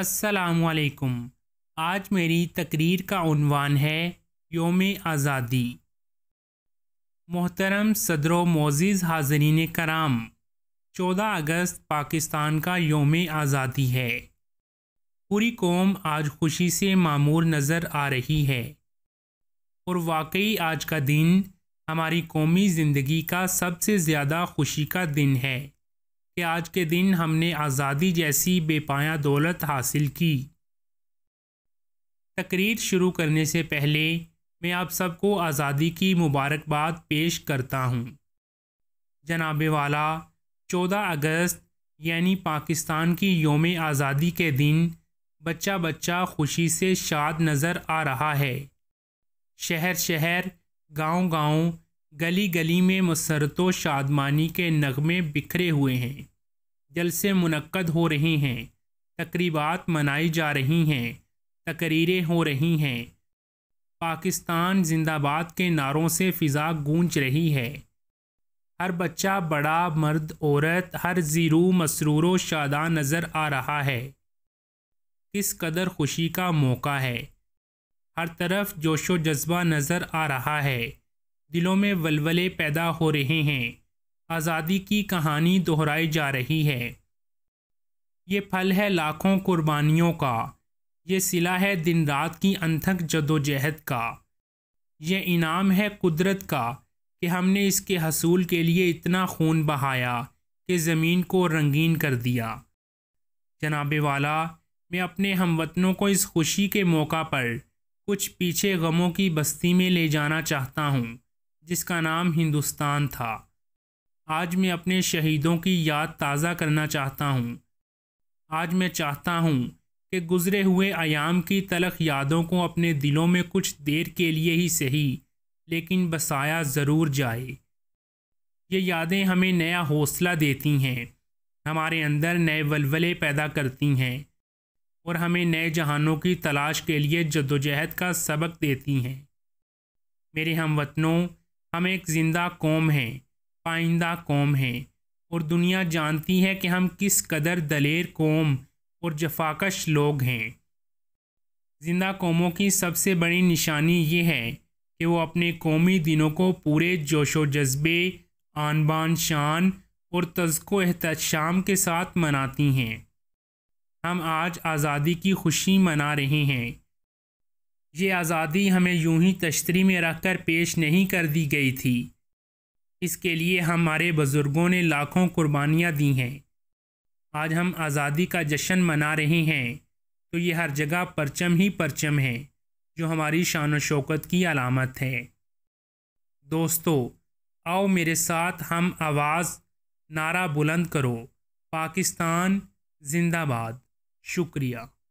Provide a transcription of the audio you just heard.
असलकुम आज मेरी तकरीर का उनवान है योम आज़ादी मोहतरम सदर मोजिज़ हाजरीन कराम 14 अगस्त पाकिस्तान का योम आज़ादी है पूरी कौम आज खुशी से मामूर नज़र आ रही है और वाकई आज का दिन हमारी कौमी ज़िंदगी का सबसे ज़्यादा खुशी का दिन है कि आज के दिन हमने आज़ादी जैसी बेपाया दौलत हासिल की तकरीर शुरू करने से पहले मैं आप सबको आज़ादी की मुबारकबाद पेश करता हूँ जनाब वाला चौदह अगस्त यानी पाकिस्तान की योम आज़ादी के दिन बच्चा बच्चा खुशी से शाद नज़र आ रहा है शहर शहर गांव गांव गली गली में मसरत शादमानी के नगमे बिखरे हुए हैं जलसे मुनक़द हो रहे हैं तकरीबात मनाई जा रही हैं तकरीरें हो रही हैं पाकिस्तान जिंदाबाद के नारों से फ़िज़ा गूंज रही है हर बच्चा बड़ा मर्द औरत हर ज़ीरू मसरूर शादा नज़र आ रहा है किस कदर खुशी का मौका है हर तरफ जोशो जज्बा नज़र आ रहा है दिलों में वलवले पैदा हो रहे हैं आज़ादी की कहानी दोहराई जा रही है ये फल है लाखों कुर्बानियों का ये सिला है दिन रात की अनथक जदोजहद का ये इनाम है कुदरत का कि हमने इसके हसूल के लिए इतना खून बहाया कि ज़मीन को रंगीन कर दिया जनाब वाला मैं अपने हमवतनों को इस खुशी के मौका पर कुछ पीछे गमों की बस्ती में ले जाना चाहता हूँ जिसका नाम हिंदुस्तान था आज मैं अपने शहीदों की याद ताज़ा करना चाहता हूँ आज मैं चाहता हूँ कि गुज़रे हुए आयाम की तलख यादों को अपने दिलों में कुछ देर के लिए ही सही लेकिन बसाया ज़रूर जाए ये यादें हमें नया हौसला देती हैं हमारे अंदर नए वलवले पैदा करती हैं और हमें नए जहानों की तलाश के लिए जदोजहद का सबक देती हैं मेरे हम वतनों हम एक ज़िंदा कौम हैं पाइंदा कौम हैं और दुनिया जानती है कि हम किस कदर दलेर कौम और जफाकश लोग हैं ज़िंदा कौमों की सबसे बड़ी निशानी ये है कि वो अपने कौमी दिनों को पूरे जोशो जज्बे आन बान शान और तज़को एहतम के साथ मनाती हैं हम आज आज़ादी की खुशी मना रहे हैं ये आज़ादी हमें यूं ही तश्तरी में रखकर पेश नहीं कर दी गई थी इसके लिए हमारे बुज़ुर्गों ने लाखों कुर्बानियाँ दी हैं आज हम आज़ादी का जश्न मना रहे हैं तो ये हर जगह परचम ही परचम है जो हमारी शान शौकत की अलामत है दोस्तों आओ मेरे साथ हम आवाज़ नारा बुलंद करो पाकिस्तान जिंदाबाद शुक्रिया